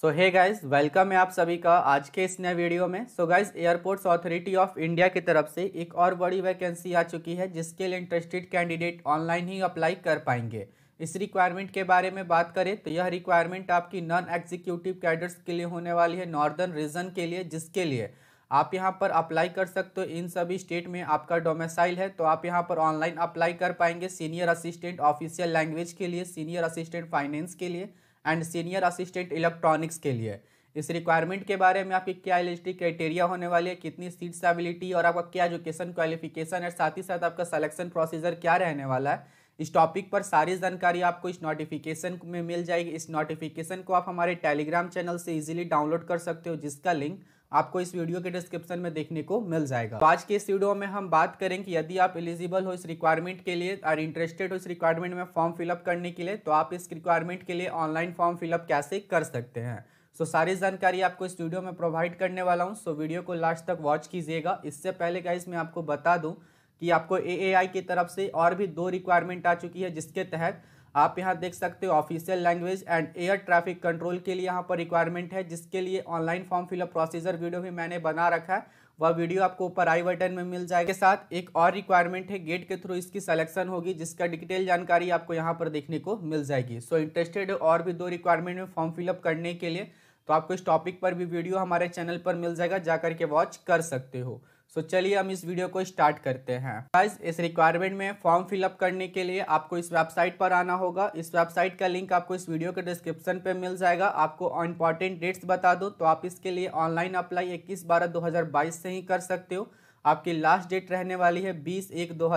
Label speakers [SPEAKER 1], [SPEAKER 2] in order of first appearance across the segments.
[SPEAKER 1] सो है guys welcome है आप सभी का आज के इस नए वीडियो में so guys airports authority of India की तरफ से एक और बड़ी वैकेंसी आ चुकी है जिसके लिए इंटरेस्टेड कैंडिडेट ऑनलाइन ही अप्लाई कर पाएंगे इस रिक्वायरमेंट के बारे में बात करें तो यह रिक्वायरमेंट आपकी नॉन एग्जीक्यूटिव कैडर्स के लिए होने वाली है नॉर्दर्न रीजन के लिए जिसके लिए आप यहाँ पर अप्लाई कर सकते हो इन सभी स्टेट में आपका डोमेसाइल है तो आप यहाँ पर ऑनलाइन अप्लाई कर पाएंगे सीनियर असिस्टेंट ऑफिशियल लैंग्वेज के लिए सीनियर असिस्टेंट फाइनेंस के लिए एंड सीनियर असिस्टेंट इलेक्ट्रॉनिक्स के लिए इस रिक्वायरमेंट के बारे में आपकी क्या एलिजिटी क्राइटेरिया होने वाली है कितनी सीट्स एबिलिटी और आपका क्या एजुकेशन क्वालिफिकेशन है साथ ही साथ आपका सलेक्शन प्रोसीजर क्या रहने वाला है इस टॉपिक पर सारी जानकारी आपको इस नोटिफिकेशन में मिल जाएगी इस नोटिफिकेशन को आप हमारे टेलीग्राम चैनल से इजीली डाउनलोड कर सकते हो जिसका लिंक आपको इस वीडियो के डिस्क्रिप्शन में देखने को मिल जाएगा तो आज के इस वीडियो में हम बात करें कि यदि आप एलिजिबल हो इस रिक्वायरमेंट के लिए और इंटरेस्टेड हो इस रिक्वायरमेंट में फॉर्म फिलअप करने के लिए तो आप इस रिक्वायरमेंट के लिए ऑनलाइन फॉर्म फिलअप कैसे कर सकते हैं सो so, सारी जानकारी आपको इस वीडियो में प्रोवाइड करने वाला हूँ सो so, वीडियो को लास्ट तक वॉच कीजिएगा इससे पहले का मैं आपको बता दूँ कि आपको ए की तरफ से और भी दो रिक्वायरमेंट आ चुकी है जिसके तहत आप यहाँ देख सकते हो official language and air traffic control के लिए यहाँ पर रिक्वायरमेंट है जिसके लिए online form fill up procedure video भी मैंने बना रखा है वह वीडियो आपको ऊपर आई बटन में मिल जाएगा साथ एक और रिक्वायरमेंट है गेट के थ्रू इसकी सिलेक्शन होगी जिसका डिटेल जानकारी आपको यहाँ पर देखने को मिल जाएगी सो इंटरेस्टेड और भी दो रिक्वायरमेंट में फॉर्म फिलअप करने के लिए तो आपको इस टॉपिक पर भी वीडियो हमारे चैनल पर मिल जाएगा जाकर के वॉच कर सकते हो सो so, चलिए हम इस वीडियो को स्टार्ट करते हैं गाइस इस रिक्वायरमेंट में फॉर्म फिलअप करने के लिए आपको इस वेबसाइट पर आना होगा इस वेबसाइट का लिंक आपको इस वीडियो के डिस्क्रिप्शन पे मिल जाएगा आपको इंपॉर्टेंट डेट्स बता दो तो आप इसके लिए ऑनलाइन अप्लाई इक्कीस बारह दो से ही कर सकते हो आपकी लास्ट डेट रहने वाली है बीस एक दो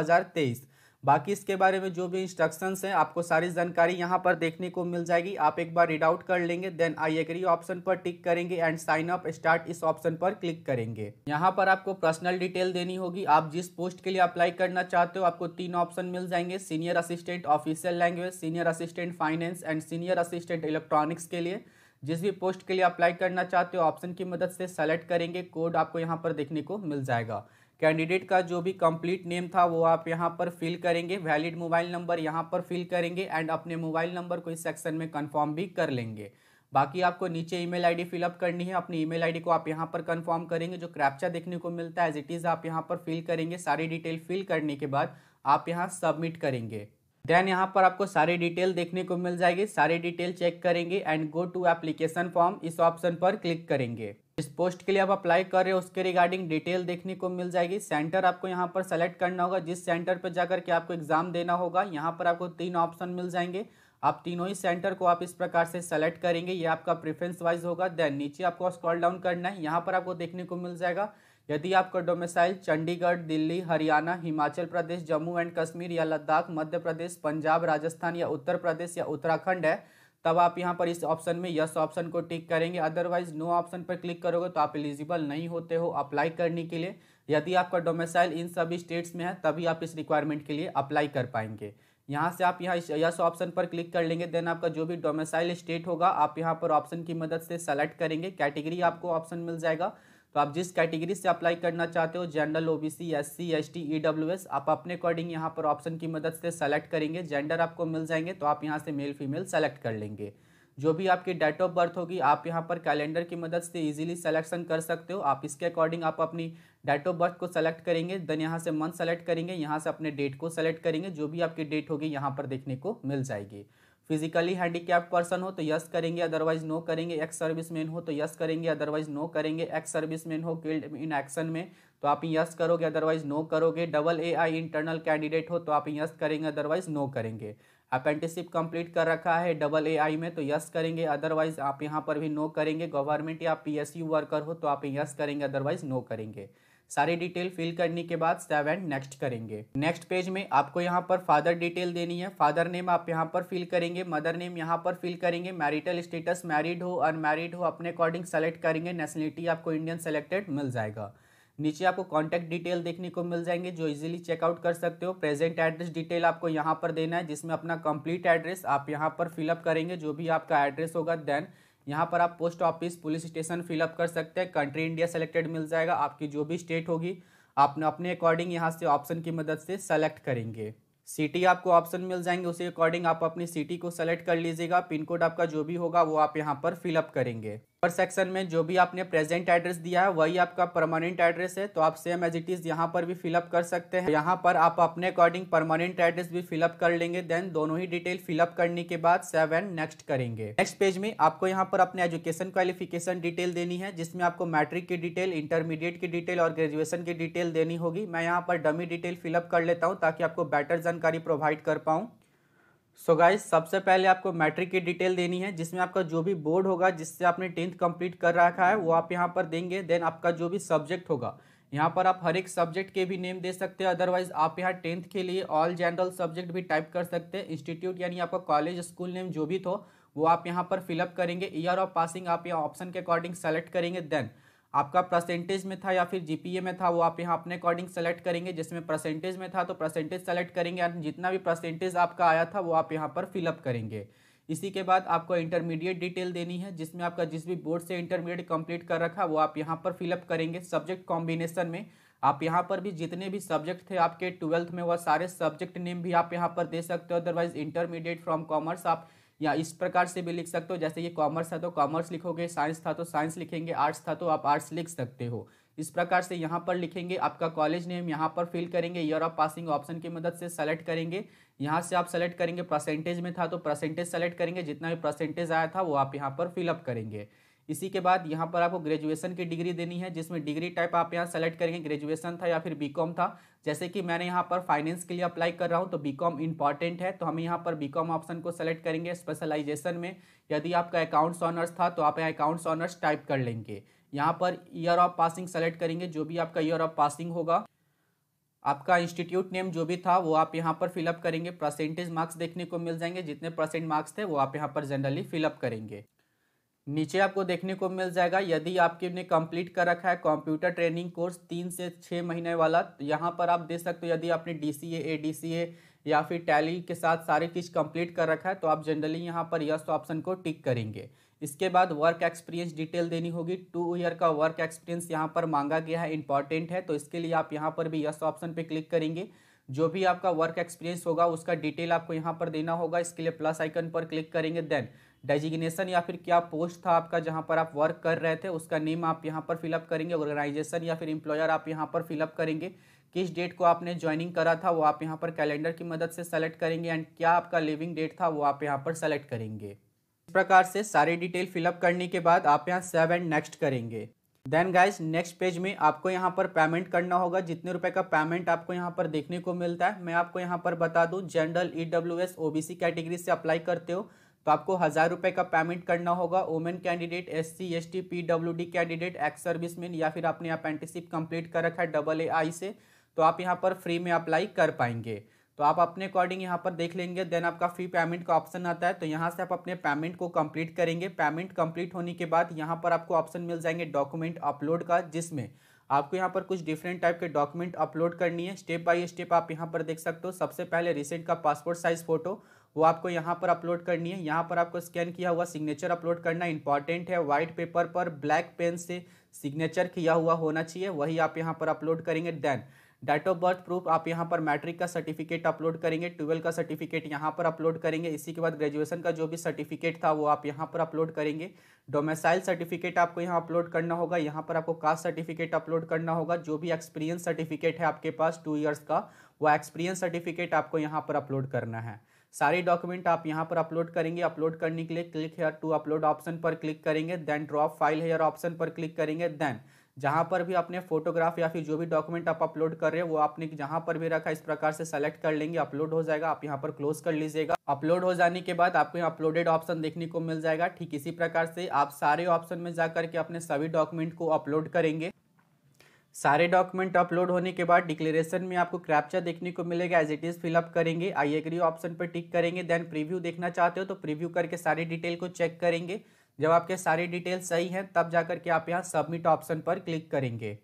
[SPEAKER 1] बाकी इसके बारे में जो भी इंस्ट्रक्शंस हैं आपको सारी जानकारी यहाँ पर देखने को मिल जाएगी आप एक बार रीड आउट कर लेंगे देन आई एग्री ऑप्शन पर टिक करेंगे एंड साइन अप स्टार्ट इस ऑप्शन पर क्लिक करेंगे यहाँ पर आपको पर्सनल डिटेल देनी होगी आप जिस पोस्ट के लिए अप्लाई करना चाहते हो आपको तीन ऑप्शन मिल जाएंगे senior assistant official language senior assistant finance and senior assistant electronics के लिए जिस भी पोस्ट के लिए अप्लाई करना चाहते हो ऑप्शन की मदद से सेलेक्ट करेंगे कोड आपको यहाँ पर देखने को मिल जाएगा कैंडिडेट का जो भी कंप्लीट नेम था वो आप यहाँ पर फिल करेंगे वैलिड मोबाइल नंबर यहाँ पर फिल करेंगे एंड अपने मोबाइल नंबर को इस सेक्शन में कंफर्म भी कर लेंगे बाकी आपको नीचे ईमेल आईडी फिलअप करनी है अपनी ईमेल आईडी को आप यहाँ पर कंफर्म करेंगे जो क्रैप्चा देखने को मिलता है एज इट इज़ आप यहाँ पर फिल करेंगे सारी डिटेल फिल करने के बाद आप यहाँ सबमिट करेंगे देन यहाँ पर आपको सारी डिटेल देखने को मिल जाएगी सारी डिटेल चेक करेंगे and go to application form इस ऑप्शन पर क्लिक करेंगे जिस पोस्ट के लिए आप अप्लाई कर रहे हो उसके रिगार्डिंग डिटेल देखने को मिल जाएगी सेंटर आपको यहाँ पर सेलेक्ट करना होगा जिस सेंटर पर जाकर के आपको एग्जाम देना होगा यहाँ पर आपको तीन ऑप्शन मिल जाएंगे आप तीनों ही सेंटर को आप इस प्रकार से सेलेक्ट करेंगे ये आपका प्रेफरेंस वाइज होगा देन नीचे आपको स्क्रॉल डाउन करना है यहाँ पर आपको देखने को मिल जाएगा यदि आपका डोमिसाइल चंडीगढ़ दिल्ली हरियाणा हिमाचल प्रदेश जम्मू एंड कश्मीर या लद्दाख मध्य प्रदेश पंजाब राजस्थान या उत्तर प्रदेश या उत्तराखंड है तब आप यहाँ पर इस ऑप्शन में यस ऑप्शन को टिक करेंगे अदरवाइज नो ऑप्शन पर क्लिक करोगे तो आप एलिजिबल नहीं होते हो अप्लाई करने के लिए यदि आपका डोमेसाइल इन सभी स्टेट्स में है तभी आप इस रिक्वायरमेंट के लिए अप्लाई कर पाएंगे यहाँ से आप यहाँ यस ऑप्शन पर क्लिक कर लेंगे देन आपका जो भी डोमेसाइल स्टेट होगा आप यहाँ पर ऑप्शन की मदद से सेलेक्ट करेंगे कैटेगरी आपको ऑप्शन मिल जाएगा तो आप जिस कैटेगरी से अप्लाई करना चाहते हो general OBC SC ST EWS आप अपने अकॉर्डिंग यहाँ पर ऑप्शन की मदद से सेलेक्ट करेंगे जेंडर आपको मिल जाएंगे तो आप यहाँ से मेल फीमेल सेलेक्ट कर लेंगे जो भी आपकी डेट ऑफ बर्थ होगी आप यहाँ पर कैलेंडर की मदद से इजीली सिलेक्शन कर सकते हो आप इसके अकॉर्डिंग आप अपनी डेट ऑफ बर्थ को सेलेक्ट करेंगे देन यहाँ से मंथ सेलेक्ट करेंगे यहाँ से अपने डेट को सेलेक्ट करेंगे जो भी आपकी डेट होगी यहाँ पर देखने को मिल जाएगी फिजिकली हैंडीकैप पर्सन हो तो यस करेंगे अदरवाइज नो करेंगे एक्स सर्विसमैन हो तो यस करेंगे अदरवाइज नो करेंगे एक्स सर्विसमैन हो किल्ड इन एक्शन में तो आप यस करोगे अदरवाइज नो करोगे double A I internal candidate हो तो आप यस करेंगे अदरवाइज नो करेंगे अप्रेंटिसशिप कंप्लीट कर रखा है डबल ए आई में तो यस करेंगे अदरवाइज आप यहाँ पर भी नो करेंगे गवर्नमेंट या यू वर्कर हो तो आप यस करेंगे अदरवाइज नो करेंगे सारी डिटेल फिल करने के बाद सेवन नेक्स्ट करेंगे नेक्स्ट पेज में आपको यहाँ पर फादर डिटेल देनी है फादर नेम आप यहाँ पर फिल करेंगे मदर नेम यहाँ पर फिल करेंगे मैरिटल स्टेटस मैरिड हो अनमैरिड हो अपने अकॉर्डिंग सेलेक्ट करेंगे नेशनलिटी आपको इंडियन सेलेक्टेड मिल जाएगा नीचे आपको कॉन्टैक्ट डिटेल देखने को मिल जाएंगे जो इजिली चेकआउट कर सकते हो प्रेजेंट एड्रेस डिटेल आपको यहाँ पर देना है जिसमें अपना कंप्लीट एड्रेस आप यहाँ पर फिलअप करेंगे जो भी आपका एड्रेस होगा देन यहाँ पर आप post office police station fill up कर सकते हैं कंट्री इंडिया सेलेक्टेड मिल जाएगा आपकी जो भी स्टेट होगी आप अपने अकॉर्डिंग यहाँ से ऑप्शन की मदद से सेलेक्ट करेंगे सिटी आपको ऑप्शन मिल जाएंगे उसी अकॉर्डिंग आप अपनी सिटी को सेलेक्ट कर लीजिएगा पिन कोड आपका जो भी होगा वो आप यहाँ पर फिलअप करेंगे पर सेक्शन में जो भी आपने प्रेजेंट एड्रेस दिया है वही आपका परमानेंट एड्रेस है तो आप सेम एज इट इज़ यहाँ पर भी फिलअप कर सकते हैं यहाँ पर आप अपने अकॉर्डिंग परमानेंट एड्रेस भी फिलअप कर लेंगे देन दोनों ही डिटेल फिलअप करने के बाद सेवन नेक्स्ट करेंगे नेक्स्ट पेज में आपको यहाँ पर अपने एजुकेशन क्वालिफिकेशन डिटेल देनी है जिसमें आपको मैट्रिक की डिटेल इंटरमीडिएट की डिटेल और ग्रेजुएशन की डिटेल देनी होगी मैं यहाँ पर डमी डिटेल फिलअप कर लेता हूँ ताकि आपको बेटर जानकारी प्रोवाइड कर पाऊँ सो गाइज सबसे पहले आपको मैट्रिक की डिटेल देनी है जिसमें आपका जो भी बोर्ड होगा जिससे आपने टेंथ कंप्लीट कर रखा है वो आप यहाँ पर देंगे देन आपका जो भी सब्जेक्ट होगा यहाँ पर आप हर एक सब्जेक्ट के भी नेम दे सकते हैं अदरवाइज आप यहाँ टेंथ के लिए ऑल जनरल सब्जेक्ट भी टाइप कर सकते हैं इंस्टीट्यूट यानी आपका कॉलेज स्कूल नेम जो भी तो वो आप यहाँ पर फिलअप करेंगे ईयर ऑफ पासिंग आप यहाँ ऑप्शन के अकॉर्डिंग सेलेक्ट करेंगे देन आपका परसेंटेज में था या फिर जीपीए में था वो आप यहाँ अपने अकॉर्डिंग सेलेक्ट करेंगे जिसमें परसेंटेज में था तो परसेंटेज सेलेक्ट करेंगे जितना भी परसेंटेज आपका आया था वो आप यहाँ पर फिलअप करेंगे इसी के बाद आपको इंटरमीडिएट डिटेल देनी है जिसमें आपका जिस भी बोर्ड से इंटरमीडिएट कंप्लीट कर रखा वो आप यहाँ पर फिलअप करेंगे सब्जेक्ट कॉम्बिनेशन में आप यहाँ पर भी जितने भी सब्जेक्ट थे आपके ट्वेल्थ में वह सारे सब्जेक्ट नेम भी आप यहाँ पर दे सकते हो अदरवाइज इंटरमीडिएट फ्रॉम कॉमर्स आप या इस प्रकार से भी लिख सकते हो जैसे कि कॉमर्स था तो कॉमर्स लिखोगे साइंस था तो साइंस लिखेंगे आर्ट्स था तो आप आर्ट्स लिख सकते हो इस प्रकार से यहाँ पर लिखेंगे आपका कॉलेज नेम यहाँ पर फिल करेंगे ईयर ऑफ पासिंग ऑप्शन की मदद से सेलेक्ट करेंगे यहाँ से आप सेलेक्ट करेंगे परसेंटेज में था तो परसेंटेज सेलेक्ट करेंगे जितना भी परसेंटेज आया था वो आप यहाँ पर फिलअप करेंगे इसी के बाद यहाँ पर आपको ग्रेजुएशन की डिग्री देनी है जिसमें डिग्री टाइप आप यहाँ सेलेक्ट करेंगे ग्रेजुएशन था या फिर बीकॉम था जैसे कि मैंने यहाँ पर फाइनेंस के लिए अप्लाई कर रहा हूँ तो बीकॉम इंपॉर्टेंट है तो हम यहाँ पर बीकॉम ऑप्शन को सेलेक्ट करेंगे स्पेशलाइजेशन में यदि आपका अकाउंट्स ऑनर्स था तो आप यहाँ अकाउंट्स ऑनर्स टाइप कर लेंगे यहाँ per year of passing select करेंगे जो भी आपका ईयर ऑफ पासिंग होगा आपका इंस्टीट्यूट नेम जो भी था वो आप यहाँ पर फिलअप करेंगे परसेंटेज मार्क्स देखने को मिल जाएंगे जितने परसेंट मार्क्स थे वो आप यहाँ पर जनरली फिलअप करेंगे नीचे आपको देखने को मिल जाएगा यदि आपके ने कंप्लीट कर रखा है कंप्यूटर ट्रेनिंग कोर्स तीन से छः महीने वाला तो यहाँ पर आप देख सकते हो यदि आपने D C A D C ए या फिर टैली के साथ सारी चीज़ कंप्लीट कर रखा है तो आप जनरली यहाँ पर यस ऑप्शन को टिक करेंगे इसके बाद वर्क एक्सपीरियंस डिटेल देनी होगी टू ईयर का वर्क एक्सपीरियंस यहाँ पर मांगा गया है इंपॉर्टेंट है तो इसके लिए आप यहाँ पर भी यस ऑप्शन पर क्लिक करेंगे जो भी आपका वर्क एक्सपीरियंस होगा उसका डिटेल आपको यहाँ पर देना होगा इसके लिए प्लस आइकन पर क्लिक करेंगे देन डेजिग्नेशन या फिर क्या पोस्ट था आपका जहाँ पर आप वर्क कर रहे थे उसका नेम आप यहाँ पर फिलअप करेंगे ऑर्गेनाइजेशन या फिर इम्प्लॉयर आप यहाँ पर फिलअप करेंगे किस डेट को आपने ज्वाइनिंग करा था वो आप यहाँ पर कैलेंडर की मदद से सेलेक्ट करेंगे एंड क्या आपका लिविंग डेट था वो आप यहाँ पर सेलेक्ट करेंगे इस प्रकार से सारी डिटेल फिलअप करने के बाद आप यहाँ सेव एंड नेक्स्ट करेंगे देन गाइज नेक्स्ट पेज में आपको यहाँ पर पेमेंट करना होगा जितने रुपए का पेमेंट आपको यहाँ पर देखने को मिलता है मैं आपको यहाँ पर बता दूँ general E W S O B C category से अप्लाई करते हो तो आपको हज़ार रुपये का पेमेंट करना होगा women candidate S C S T P W D candidate ex serviceman या फिर आपने अप्रेंटिसिप कंप्लीट कर रखा है डबल ए आई से तो आप यहाँ पर फ्री में अप्लाई कर पाएंगे तो आप अपने अकॉर्डिंग यहाँ पर देख लेंगे देन आपका फी पेमेंट का ऑप्शन आता है तो यहाँ से आप अपने पेमेंट को कंप्लीट करेंगे पेमेंट कंप्लीट होने के बाद यहाँ पर आपको ऑप्शन मिल जाएंगे डॉक्यूमेंट अपलोड का जिसमें आपको यहाँ पर कुछ डिफरेंट टाइप के डॉक्यूमेंट अपलोड करनी है स्टेप बाय स्टेप आप यहाँ पर देख सकते हो सबसे पहले रिसेंट का पासपोर्ट साइज फोटो वो आपको यहाँ पर अपलोड करनी है यहाँ पर आपको स्कैन किया हुआ सिग्नेचर अपलोड करना इंपॉर्टेंट है वाइट पेपर पर ब्लैक पेन से सिग्नेचर किया हुआ होना चाहिए वही आप यहाँ पर अपलोड करेंगे then date of birth proof आप यहाँ पर मैट्रिक का सर्टिफिकेट अपलोड करेंगे ट्वेल्व का सर्टिफिकेट यहाँ पर अपलोड करेंगे इसी के बाद ग्रेजुएशन का जो भी सर्टिफिकेट था वो आप यहाँ पर अपलोड करेंगे डोमेसाइल सर्टिफिकेट आपको यहाँ अपलोड करना होगा यहाँ पर आपको कास्ट सर्टिफिकेट अपलोड करना होगा जो भी एक्सपीरियंस सर्टिफिकेट है आपके पास टू ईयर्स का वो एक्सपीरियंस सर्टिफिकेट आपको यहाँ पर अपलोड करना है सारे डॉक्यूमेंट आप यहाँ पर अपलोड करेंगे अपलोड करने के लिए click here to upload option पर क्लिक करेंगे then drop file here option पर क्लिक करेंगे देन जहाँ पर भी अपने फोटोग्राफ या फिर जो भी डॉक्यूमेंट आप अपलोड कर रहे हैं वो आपने जहाँ पर भी रखा इस प्रकार से सेलेक्ट कर लेंगे अपलोड हो जाएगा आप यहाँ पर क्लोज कर लीजिएगा अपलोड हो जाने के बाद आपको यहाँ अपलोडेड ऑप्शन देखने को मिल जाएगा ठीक इसी प्रकार से आप सारे ऑप्शन में जाकर के अपने सभी डॉक्यूमेंट को अपलोड करेंगे सारे डॉक्यूमेंट अपलोड होने के बाद डिक्लेरेशन में आपको क्रैप्चा देखने को मिलेगा एज इट इज़ फिलअप करेंगे आई एग्री ऑप्शन पर टिक करेंगे देन प्रीव्यू देखना चाहते हो तो प्रीव्यू करके सारी डिटेल को चेक करेंगे जब आपके सारी डिटेल सही हैं तब जाकर के आप यहाँ सबमिट ऑप्शन पर क्लिक करेंगे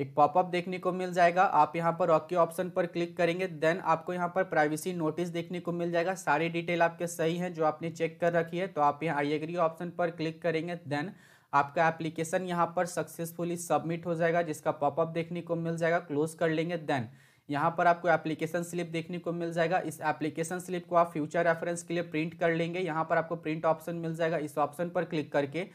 [SPEAKER 1] एक पॉपअप देखने को मिल जाएगा आप यहाँ पर ओके ऑप्शन पर क्लिक करेंगे देन आपको यहाँ पर प्राइवेसी नोटिस देखने को मिल जाएगा सारी डिटेल आपके सही हैं जो आपने चेक कर रखी है तो आप यहाँ आई एग्री ऑप्शन पर क्लिक करेंगे देन आपका एप्लीकेशन यहाँ पर सक्सेसफुली सबमिट हो जाएगा जिसका पॉपअप देखने को मिल जाएगा क्लोज कर लेंगे देन यहाँ पर आपको एप्लीकेशन स्लिप देखने को मिल जाएगा इस एप्लीकेशन स्लिप को आप फ्यूचर रेफरेंस के लिए प्रिंट कर लेंगे यहाँ पर आपको प्रिंट ऑप्शन मिल जाएगा इस ऑप्शन पर क्लिक करके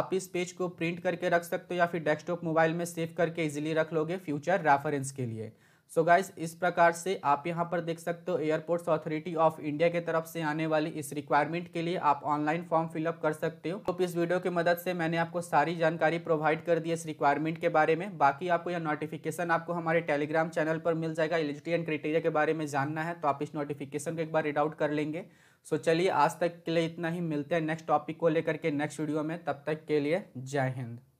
[SPEAKER 1] आप इस पेज को प्रिंट करके रख सकते हो या फिर डेस्कटॉप मोबाइल में सेव करके इजीली रख लोगे फ्यूचर रेफरेंस के लिए सो so गाइस इस प्रकार से आप यहाँ पर देख सकते हो एयरपोर्ट्स अथॉरिटी ऑफ इंडिया के तरफ से आने वाली इस रिक्वायरमेंट के लिए आप ऑनलाइन फॉर्म फिलअप कर सकते हो तो इस वीडियो की मदद से मैंने आपको सारी जानकारी प्रोवाइड कर दी इस रिक्वायरमेंट के बारे में बाकी आपको यह नोटिफिकेशन आपको हमारे टेलीग्राम चैनल पर मिल जाएगा एलिजिटी एंड क्राइटेरिया के बारे में जानना है तो आप इस नोटिफिकेशन को एक बार रीड आउट कर लेंगे सो so चलिए आज तक के लिए इतना ही मिलते हैं नेक्स्ट टॉपिक को लेकर के नेक्स्ट वीडियो में तब तक के लिए जय हिंद